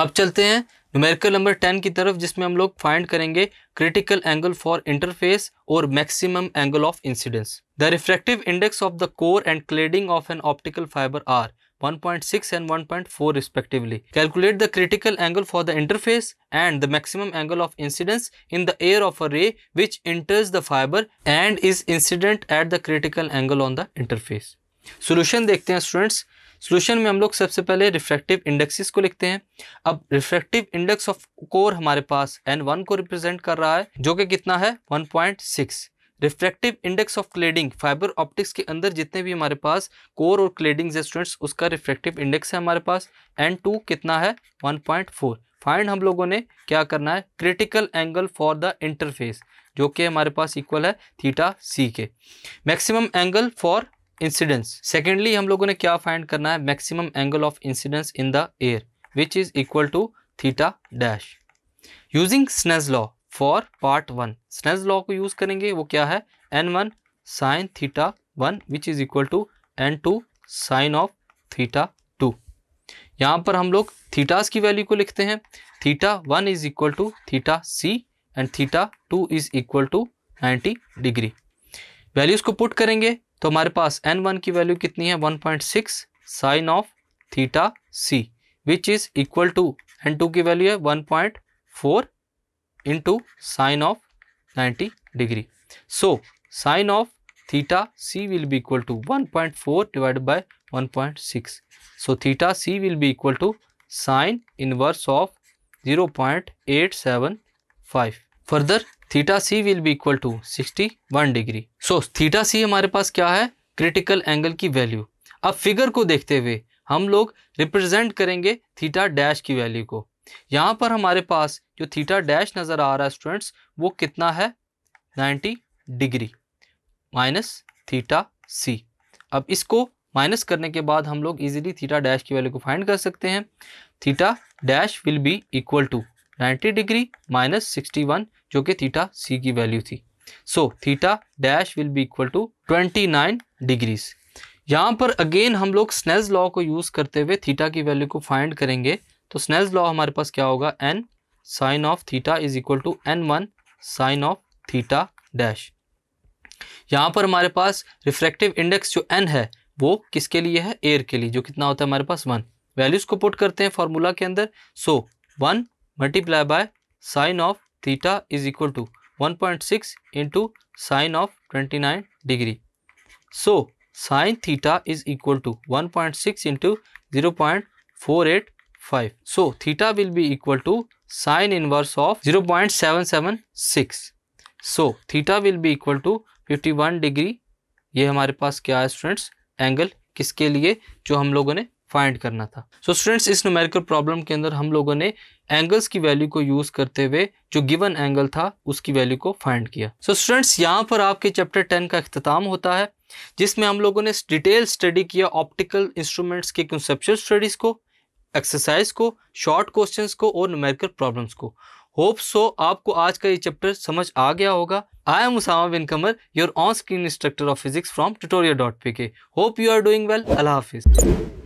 अब चलते हैं न्यूमेरिकल नंबर टेन की तरफ जिसमें हम लोग फाइंड करेंगे क्रिटिकल एंगल फॉर इंटरफेस और maximum angle of incidence the refractive index of the core and cladding of an optical fibre are 1.6 and 1.4 point four respectively calculate the critical angle for the interface and the maximum angle of incidence in the air of a ray which enters the fibre and is incident at the critical angle on the interface solution देखते हैं students solution में हम लोग सबसे पहले refractive indexes को लिखते हैं अब रिफ्रैक्टिव इंडेक्स ऑफ कोर हमारे पास एन वन को रिप्रेजेंट कर रहा है जो कि कितना है one point six refractive index of cladding fibre optics के अंदर जितने भी हमारे पास कोर और क्लेडिंग स्टूडेंट्स उसका रिफ्रैक्टिव इंडेक्स है हमारे पास एन टू कितना है वन पॉइंट फोर फाइंड हम लोगों ने क्या करना है critical angle for the interface जो कि हमारे पास इक्वल है थीटा सी के maximum angle for incidence secondly हम लोगों ने क्या फाइंड करना है maximum angle of incidence in the air which is equal to theta dash using Snell's law for part one Snell's law को यूज करेंगे वो क्या है n one sine theta one which is equal to n two sine of theta two यहाँ पर हम लोग थीटास की वैल्यू को लिखते हैं theta one is equal to theta c and theta two is equal to ninety degree values को put करेंगे तो हमारे पास एन वन की वैल्यू कितनी है one point six sine of theta c which is equal to n two की value है one point four into sine of ninety degree so sine of theta c will be equal to one point four divide by one point six so theta c will be equal to sine inverse of zero point eight seven five further theta c will be equal to sixty one degree so theta c हमारे पास क्या है critical angle की value अब figure को देखते हुए हम लोग रिप्रेजेंट करेंगे थीटा डैश की वैल्यू को यहाँ पर हमारे पास जो थीटा डैश नज़र आ रहा है स्टूडेंट्स वो कितना है 90 डिग्री माइनस थीटा सी अब इसको माइनस करने के बाद हम लोग इजीली थीटा डैश की वैल्यू को फाइंड कर सकते हैं theta dash will be equal to 90 degree minus sixty जो कि थीटा सी की वैल्यू थी so theta dash will be equal to 29 degrees यहाँ पर अगेन हम लोग स्नेज लॉ को यूज़ करते हुए थीटा की वैल्यू को फाइंड करेंगे तो स्नेज लॉ हमारे पास क्या होगा n sine of theta is equal to n one sine of theta dash यहाँ पर हमारे पास रिफ्रैक्टिव इंडेक्स जो एन है वो किसके लिए है एयर के लिए जो कितना होता है हमारे पास वन वैल्यूज़ को पुट करते हैं फॉर्मूला के अंदर so one multiply by sine of theta is equal to 1.6 into sine of 29 degree. So sine theta is equal to 1.6 into 0 0.485. So theta will be equal to sine inverse of 0 0.776. So theta will be equal to 51 degree. ये हमारे पास क्या है students angle किसके लिए जो हम लोगों ने फाइंड करना था सो so स्टूडेंट्स इस न्यूमेरिकल प्रॉब्लम के अंदर हम लोगों ने एंगल्स की वैल्यू को यूज करते हुए जो गिवन एंगल था उसकी वैल्यू को फाइंड किया सो so स्टूडेंट्स यहाँ पर आपके चैप्टर टेन का अख्ताम होता है जिसमें हम लोगों ने डिटेल स्टडी किया ऑप्टिकल इंस्ट्रूमेंट्स के कंसेप्चुअल स्टडीज को एक्सरसाइज को शॉर्ट क्वेश्चन को और न्यूमेरिकल प्रॉब्लम्स को होप सो आपको आज का ये चैप्टर समझ आ गया होगा I am Usama bin Qamar your on screen instructor of physics from tutorial dot P K hope you are doing well अल्लाह हाफिज़